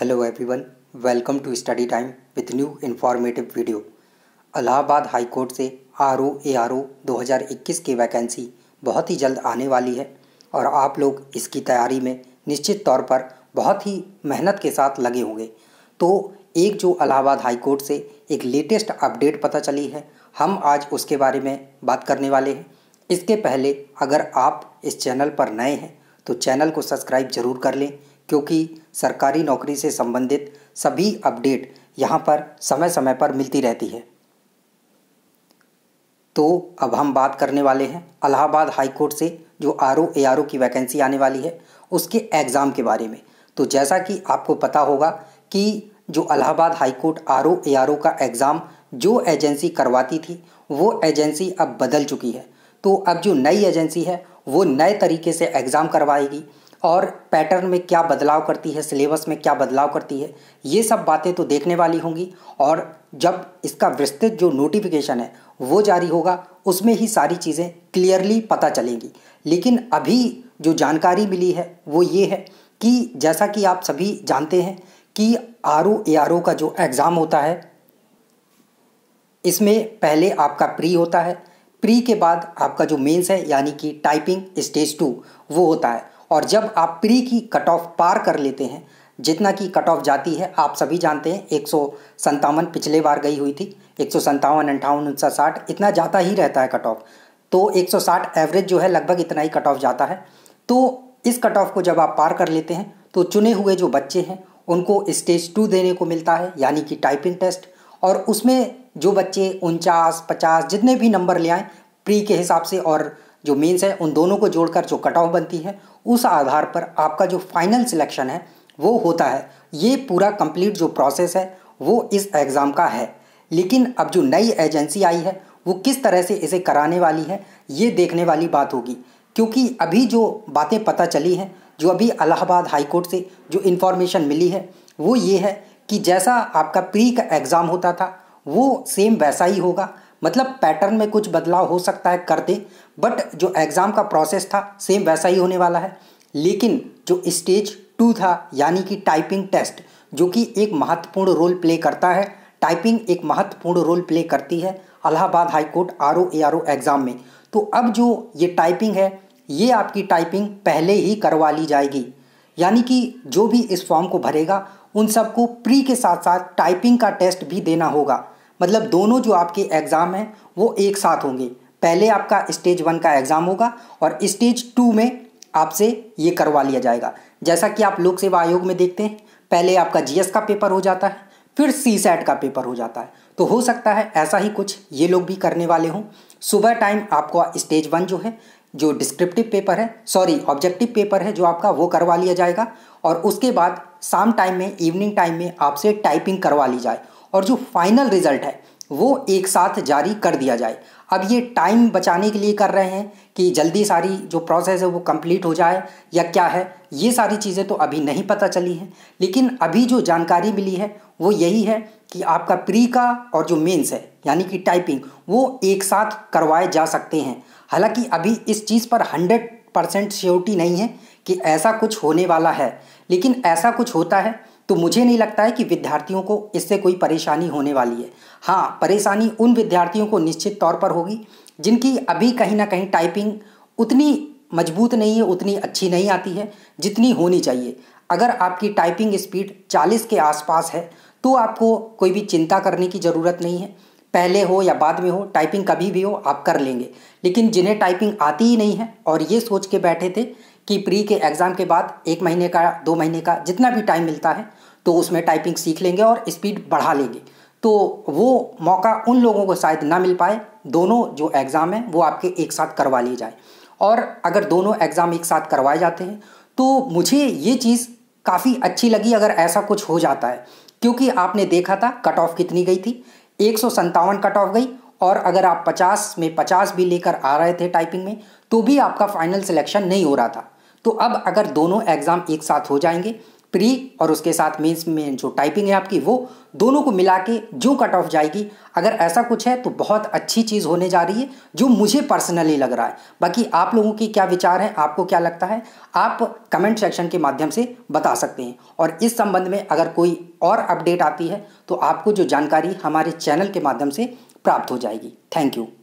hello everyone welcome to study time with new informative video Allahabad high court से R O A R O दो हज़ार इक्कीस की vacancy बहुत ही जल्द आने वाली है और आप लोग इसकी तैयारी में निश्चित तौर पर बहुत ही मेहनत के साथ लगे होंगे तो एक जो अलाहाबाद हाई कोर्ट से एक लेटेस्ट अपडेट पता चली है हम आज उसके बारे में बात करने वाले हैं इसके पहले अगर आप इस चैनल पर नए हैं तो चैनल को सब्सक्राइब जरूर कर लें क्योंकि सरकारी नौकरी से संबंधित सभी अपडेट यहाँ पर समय समय पर मिलती रहती है तो अब हम बात करने वाले हैं हाई कोर्ट से जो आर ओ ए आर ओ की वैकेंसी आने वाली है उसके एग्ज़ाम के बारे में तो जैसा कि आपको पता होगा कि जो Allahabad high court R O A R O का एग्ज़ाम जो एजेंसी करवाती थी वो एजेंसी अब बदल चुकी है तो अब जो नई एजेंसी है वो नए तरीके से एग्ज़ाम करवाएगी और पैटर्न में क्या बदलाव करती है सिलेबस में क्या बदलाव करती है ये सब बातें तो देखने वाली होंगी और जब इसका विस्तृत जो नोटिफिकेशन है वो जारी होगा उसमें ही सारी चीज़ें क्लियरली पता चलेंगी लेकिन अभी जो जानकारी मिली है वो ये है कि जैसा कि आप सभी जानते हैं कि are O A R O का जो एग्ज़ाम होता है इसमें पहले आपका प्री होता है प्री के बाद आपका जो मेंस है यानी कि टाइपिंग स्टेज टू वो होता है और जब आप प्री की कट ऑफ पार कर लेते हैं जितना की कट ऑफ जाती है आप सभी जानते हैं एक पिछले बार गई हुई थी एक सौ संतावन अंठावन उनसठ साठ इतना जाता ही रहता है कट ऑफ तो 160 एवरेज जो है लगभग इतना ही कट ऑफ जाता है तो इस कट ऑफ को जब आप पार कर लेते हैं तो चुने हुए जो बच्चे हैं उनको स्टेज टू देने को मिलता है यानी कि टाइपिंग टेस्ट और उसमें जो बच्चे उनचास पचास जितने भी नंबर ले आएँ प्री के हिसाब से और जो मीन्स है उन दोनों को जोड़कर जो कट ऑफ बनती है उस आधार पर आपका जो फाइनल सिलेक्शन है वो होता है ये पूरा कंप्लीट जो प्रोसेस है वो इस एग्ज़ाम का है लेकिन अब जो नई एजेंसी आई है वो किस तरह से इसे कराने वाली है ये देखने वाली बात होगी क्योंकि अभी जो बातें पता चली हैं जो अभी अलाहाबाद हाईकोर्ट से जो इन्फॉर्मेशन मिली है वो ये है कि जैसा आपका प्री का एग्ज़ाम होता था वो सेम वैसा ही होगा मतलब पैटर्न में कुछ बदलाव हो सकता है कर दे बट जो एग्ज़ाम का प्रोसेस था सेम वैसा ही होने वाला है लेकिन जो स्टेज टू था यानी कि टाइपिंग टेस्ट जो कि एक महत्वपूर्ण रोल प्ले करता है टाइपिंग एक महत्वपूर्ण रोल प्ले करती है Allahabad high court R O A R O exam में तो अब जो ये टाइपिंग है ये आपकी टाइपिंग पहले ही करवा ली जाएगी यानी कि जो भी इस फॉर्म को भरेगा उन सबको प्री के साथ साथ टाइपिंग का टेस्ट भी देना होगा मतलब दोनों जो आपके एग्ज़ाम हैं वो एक साथ होंगे पहले आपका स्टेज वन का एग्ज़ाम होगा और स्टेज टू में आपसे ये करवा लिया जाएगा जैसा कि आप लोक सेवा आयोग में देखते हैं पहले आपका जीएस का पेपर हो जाता है फिर सी सैट का पेपर हो जाता है तो हो सकता है ऐसा ही कुछ ये लोग भी करने वाले हों सुबह टाइम आपका स्टेज वन जो है जो डिस्क्रिप्टिव पेपर है सॉरी ऑब्जेक्टिव पेपर है जो आपका वो करवा लिया जाएगा और उसके बाद शाम टाइम में इवनिंग टाइम में आपसे टाइपिंग करवा ली जाए और जो फाइनल रिजल्ट है वो एक साथ जारी कर दिया जाए अब ये टाइम बचाने के लिए कर रहे हैं कि जल्दी सारी जो प्रोसेस है वो कंप्लीट हो जाए या क्या है ये सारी चीज़ें तो अभी नहीं पता चली हैं लेकिन अभी जो जानकारी मिली है वो यही है कि आपका प्री का और जो मेंस है यानी कि टाइपिंग वो एक साथ करवाए जा सकते हैं हालांकि अभी इस चीज़ पर हंड्रेड परसेंट श्योरिटी नहीं है कि ऐसा कुछ होने वाला है लेकिन ऐसा कुछ होता है तो मुझे नहीं लगता है कि विद्यार्थियों को इससे कोई परेशानी होने वाली है हाँ परेशानी उन विद्यार्थियों को निश्चित तौर पर होगी जिनकी अभी कहीं ना कहीं टाइपिंग उतनी मजबूत नहीं है उतनी अच्छी नहीं आती है जितनी होनी चाहिए अगर आपकी टाइपिंग स्पीड 40 के आसपास है तो आपको कोई भी चिंता करने की ज़रूरत नहीं है पहले हो या बाद में हो टाइपिंग कभी भी हो आप कर लेंगे लेकिन जिन्हें टाइपिंग आती ही नहीं है और ये सोच के बैठे थे कि प्री के एग्ज़ाम के बाद एक महीने का दो महीने का जितना भी टाइम मिलता है तो उसमें टाइपिंग सीख लेंगे और स्पीड बढ़ा लेंगे तो वो मौका उन लोगों को शायद ना मिल पाए दोनों जो एग्ज़ाम हैं वो आपके एक साथ करवा लिए जाए और अगर दोनों एग्ज़ाम एक साथ करवाए जाते हैं तो मुझे ये चीज़ काफ़ी अच्छी लगी अगर ऐसा कुछ हो जाता है क्योंकि आपने देखा था कट ऑफ कितनी गई थी एक कट ऑफ गई और अगर आप 50 में 50 भी लेकर आ रहे थे टाइपिंग में तो भी आपका फाइनल सिलेक्शन नहीं हो रहा था तो अब अगर दोनों एग्ज़ाम एक साथ हो जाएंगे प्री और उसके साथ मेंस में जो टाइपिंग है आपकी वो दोनों को मिला के जो कट ऑफ जाएगी अगर ऐसा कुछ है तो बहुत अच्छी चीज़ होने जा रही है जो मुझे पर्सनली लग रहा है बाकी आप लोगों के क्या विचार हैं आपको क्या लगता है आप कमेंट सेक्शन के माध्यम से बता सकते हैं और इस संबंध में अगर कोई और अपडेट आती है तो आपको जो जानकारी हमारे चैनल के माध्यम से प्राप्त हो जाएगी थैंक यू